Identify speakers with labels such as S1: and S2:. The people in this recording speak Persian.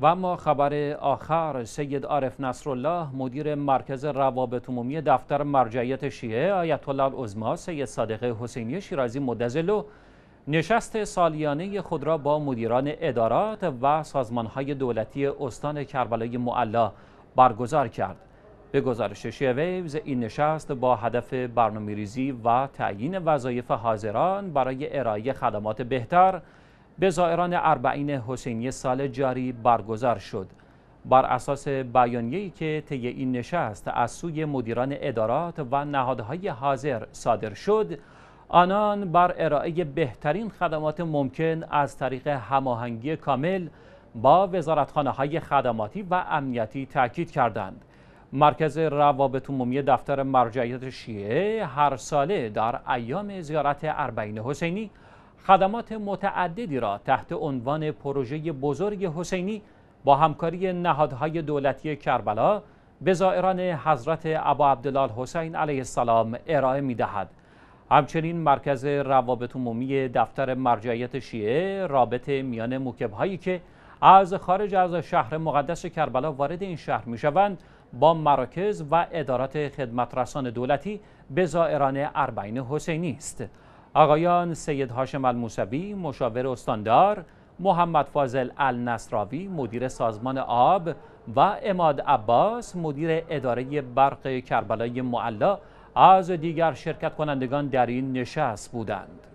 S1: و اما خبر آخر سید عارف نصرالله مدیر مرکز روابط عمومی دفتر مرجعیت شیعه آیت الله العظما سید صادق حسینی شیرازی مدزلو نشست سالیانه خود را با مدیران ادارات و سازمانهای دولتی استان کربلای معلا برگزار کرد به گزارش ویوز این نشست با هدف برنامه‌ریزی و تعیین وظایف حاضران برای ارائه خدمات بهتر به زائران اربعین حسینی سال جاری برگزار شد بر اساس بیانیه‌ای که طی این نشست از سوی مدیران ادارات و نهادهای حاضر صادر شد آنان بر ارائه بهترین خدمات ممکن از طریق هماهنگی کامل با وزارتخانه های خدماتی و امنیتی تاکید کردند مرکز روابط عمومی دفتر مرجعیت شیعه هر ساله در ایام زیارت اربعین حسینی خدمات متعددی را تحت عنوان پروژه بزرگ حسینی با همکاری نهادهای دولتی کربلا به زائران حضرت ابا عبدالله حسین علیه السلام ارائه می دهد. همچنین مرکز روابط عمومی دفتر مرجعیت شیعه رابطه میان موکبهایی که از خارج از شهر مقدس کربلا وارد این شهر می شوند با مراکز و ادارات رسان دولتی به زائران اربعین حسینی است. آقایان سید هاشم الموسوی مشاور استاندار محمد فاضل النصراوی مدیر سازمان آب و اماد عباس مدیر اداره برق کربلای معلا از دیگر شرکت کنندگان در این نشست بودند